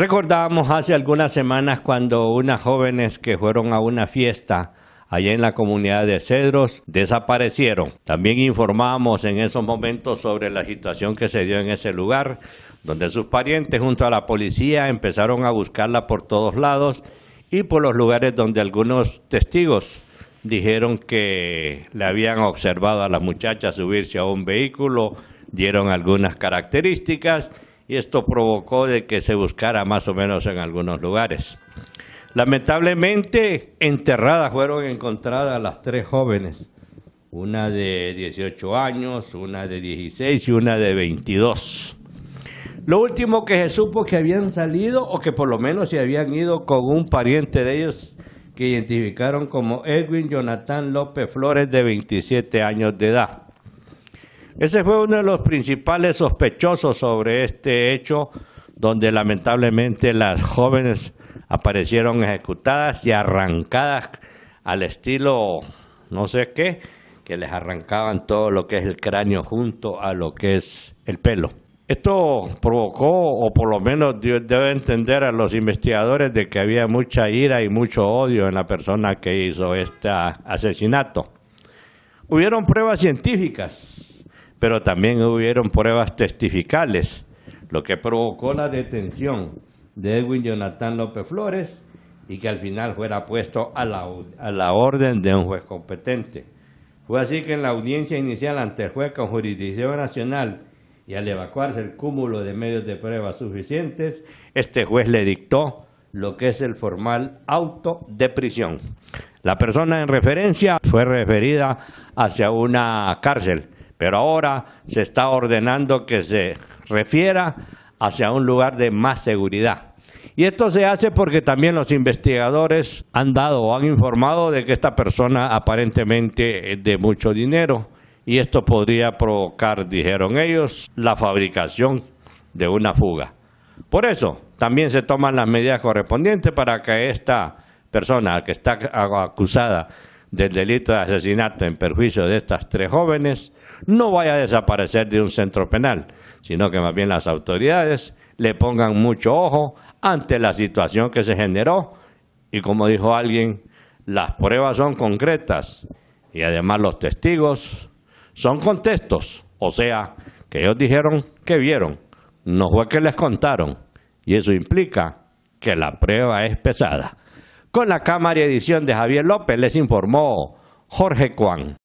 Recordábamos hace algunas semanas cuando unas jóvenes que fueron a una fiesta allá en la comunidad de Cedros desaparecieron. También informábamos en esos momentos sobre la situación que se dio en ese lugar, donde sus parientes junto a la policía empezaron a buscarla por todos lados y por los lugares donde algunos testigos dijeron que le habían observado a la muchacha subirse a un vehículo, dieron algunas características y esto provocó de que se buscara más o menos en algunos lugares. Lamentablemente enterradas fueron encontradas las tres jóvenes, una de 18 años, una de 16 y una de 22. Lo último que se supo que habían salido o que por lo menos se habían ido con un pariente de ellos que identificaron como Edwin Jonathan López Flores de 27 años de edad. Ese fue uno de los principales sospechosos sobre este hecho, donde lamentablemente las jóvenes aparecieron ejecutadas y arrancadas al estilo no sé qué, que les arrancaban todo lo que es el cráneo junto a lo que es el pelo. Esto provocó, o por lo menos debe entender a los investigadores, de que había mucha ira y mucho odio en la persona que hizo este asesinato. Hubieron pruebas científicas pero también hubieron pruebas testificales, lo que provocó la detención de Edwin Jonathan López Flores y que al final fuera puesto a la, a la orden de un juez competente. Fue así que en la audiencia inicial ante el juez con jurisdicción nacional y al evacuarse el cúmulo de medios de prueba suficientes, este juez le dictó lo que es el formal auto de prisión. La persona en referencia fue referida hacia una cárcel pero ahora se está ordenando que se refiera hacia un lugar de más seguridad. Y esto se hace porque también los investigadores han dado o han informado de que esta persona aparentemente es de mucho dinero y esto podría provocar, dijeron ellos, la fabricación de una fuga. Por eso, también se toman las medidas correspondientes para que esta persona que está acusada del delito de asesinato en perjuicio de estas tres jóvenes no vaya a desaparecer de un centro penal, sino que más bien las autoridades le pongan mucho ojo ante la situación que se generó y como dijo alguien, las pruebas son concretas y además los testigos son contextos, o sea, que ellos dijeron que vieron, no fue que les contaron y eso implica que la prueba es pesada. Con la cámara edición de Javier López les informó Jorge Cuán.